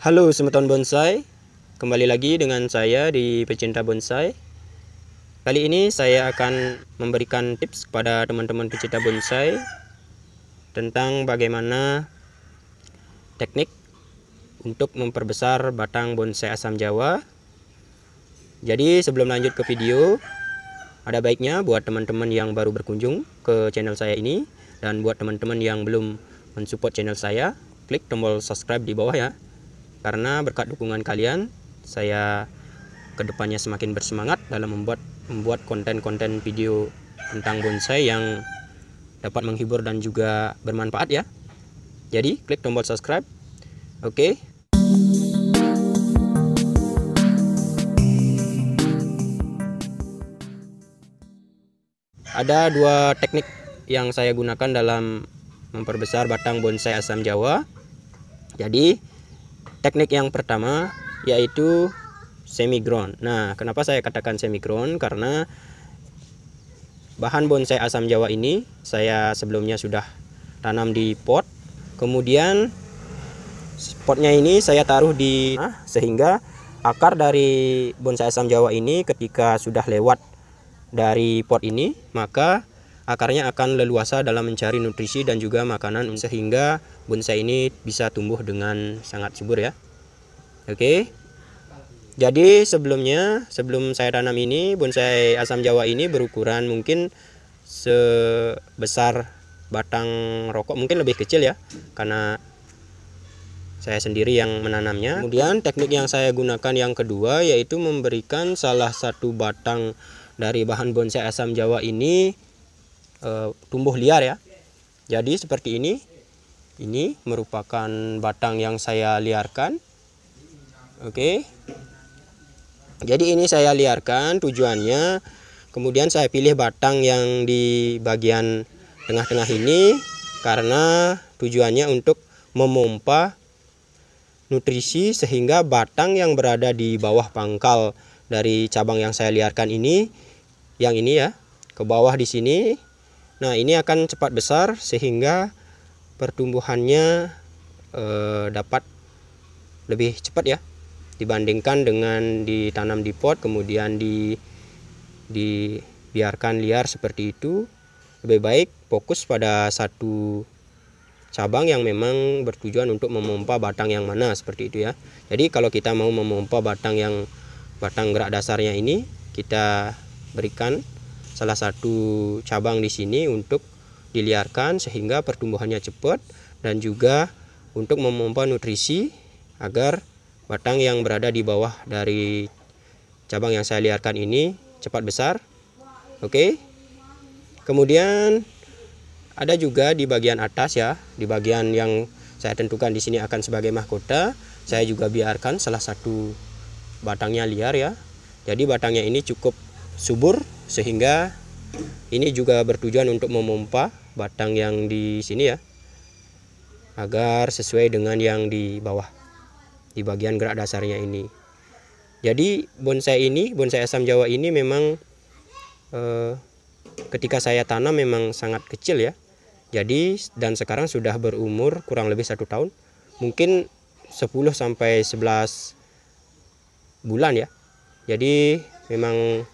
Halo semeton bonsai, kembali lagi dengan saya di pecinta bonsai. Kali ini saya akan memberikan tips kepada teman-teman pecinta bonsai tentang bagaimana teknik untuk memperbesar batang bonsai asam jawa. Jadi sebelum lanjut ke video, ada baiknya buat teman-teman yang baru berkunjung ke channel saya ini dan buat teman-teman yang belum mensupport channel saya, klik tombol subscribe di bawah ya karena berkat dukungan kalian, saya kedepannya semakin bersemangat dalam membuat membuat konten-konten video tentang bonsai yang dapat menghibur dan juga bermanfaat ya. Jadi klik tombol subscribe. Oke. Okay. Ada dua teknik yang saya gunakan dalam memperbesar batang bonsai asam jawa. Jadi teknik yang pertama yaitu semi ground. Nah, kenapa saya katakan semi ground? Karena bahan bonsai asam jawa ini saya sebelumnya sudah tanam di pot. Kemudian potnya ini saya taruh di nah, sehingga akar dari bonsai asam jawa ini ketika sudah lewat dari pot ini, maka akarnya akan leluasa dalam mencari nutrisi dan juga makanan sehingga bonsai ini bisa tumbuh dengan sangat subur ya. Oke. Jadi sebelumnya, sebelum saya tanam ini, bonsai asam jawa ini berukuran mungkin sebesar batang rokok, mungkin lebih kecil ya, karena saya sendiri yang menanamnya. Kemudian teknik yang saya gunakan yang kedua yaitu memberikan salah satu batang dari bahan bonsai asam jawa ini e, tumbuh liar ya jadi seperti ini ini merupakan batang yang saya liarkan oke jadi ini saya liarkan tujuannya kemudian saya pilih batang yang di bagian tengah-tengah ini karena tujuannya untuk memompa nutrisi sehingga batang yang berada di bawah pangkal dari cabang yang saya liarkan ini yang ini ya ke bawah di sini Nah, ini akan cepat besar sehingga pertumbuhannya eh, dapat lebih cepat ya dibandingkan dengan ditanam di pot kemudian di dibiarkan liar seperti itu. Lebih baik fokus pada satu cabang yang memang bertujuan untuk memompa batang yang mana seperti itu ya. Jadi kalau kita mau memompa batang yang batang gerak dasarnya ini kita berikan salah satu cabang di sini untuk diliarkan sehingga pertumbuhannya cepat dan juga untuk memompa nutrisi agar batang yang berada di bawah dari cabang yang saya liarkan ini cepat besar. Oke. Kemudian ada juga di bagian atas ya, di bagian yang saya tentukan di sini akan sebagai mahkota, saya juga biarkan salah satu batangnya liar ya. Jadi batangnya ini cukup subur sehingga ini juga bertujuan untuk memompa batang yang di sini ya agar sesuai dengan yang di bawah di bagian gerak dasarnya ini jadi bonsai ini bonsai asam jawa ini memang eh, ketika saya tanam memang sangat kecil ya jadi dan sekarang sudah berumur kurang lebih satu tahun mungkin 10 sampai 11 bulan ya jadi memang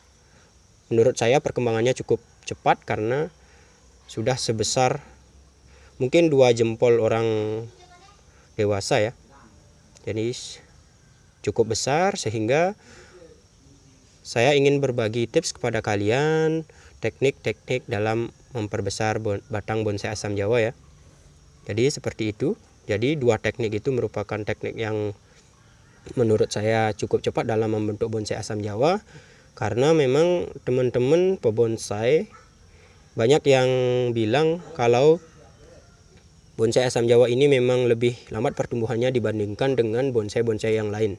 menurut saya perkembangannya cukup cepat karena sudah sebesar mungkin dua jempol orang dewasa ya jadi cukup besar sehingga saya ingin berbagi tips kepada kalian teknik-teknik dalam memperbesar batang bonsai asam jawa ya jadi seperti itu jadi dua teknik itu merupakan teknik yang menurut saya cukup cepat dalam membentuk bonsai asam jawa karena memang teman-teman pebonsai banyak yang bilang kalau bonsai asam jawa ini memang lebih lambat pertumbuhannya dibandingkan dengan bonsai-bonsai yang lain.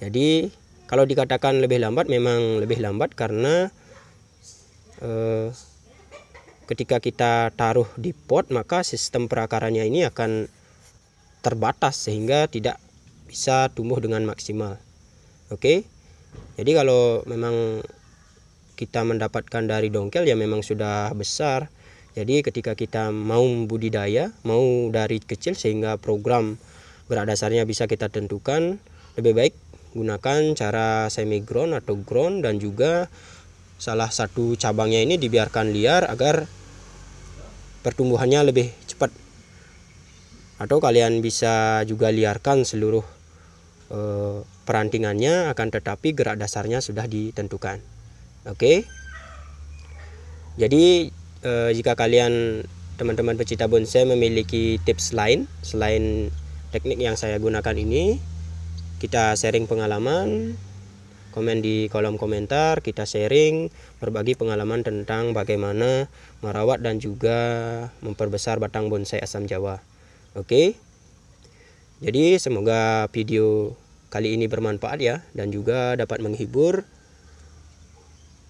Jadi kalau dikatakan lebih lambat memang lebih lambat karena eh, ketika kita taruh di pot maka sistem perakarannya ini akan terbatas sehingga tidak bisa tumbuh dengan maksimal. Oke. Okay? jadi kalau memang kita mendapatkan dari dongkel ya memang sudah besar jadi ketika kita mau budidaya mau dari kecil sehingga program gerak dasarnya bisa kita tentukan lebih baik gunakan cara semi ground atau ground dan juga salah satu cabangnya ini dibiarkan liar agar pertumbuhannya lebih cepat atau kalian bisa juga liarkan seluruh eh, perantingannya akan tetapi gerak dasarnya sudah ditentukan oke jadi eh, jika kalian teman-teman pecinta bonsai memiliki tips lain selain teknik yang saya gunakan ini kita sharing pengalaman komen di kolom komentar kita sharing berbagi pengalaman tentang bagaimana merawat dan juga memperbesar batang bonsai asam jawa oke jadi semoga video kali ini bermanfaat ya dan juga dapat menghibur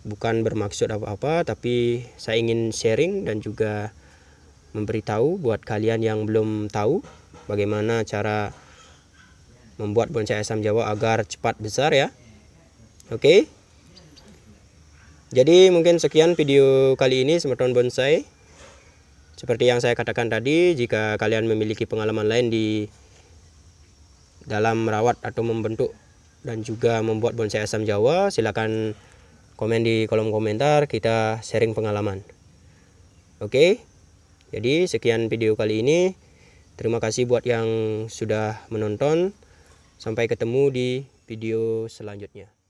bukan bermaksud apa-apa tapi saya ingin sharing dan juga memberitahu buat kalian yang belum tahu bagaimana cara membuat bonsai asam jawa agar cepat besar ya oke jadi mungkin sekian video kali ini semeton bonsai seperti yang saya katakan tadi jika kalian memiliki pengalaman lain di dalam merawat atau membentuk dan juga membuat bonsai asam jawa silakan komen di kolom komentar kita sharing pengalaman oke jadi sekian video kali ini terima kasih buat yang sudah menonton sampai ketemu di video selanjutnya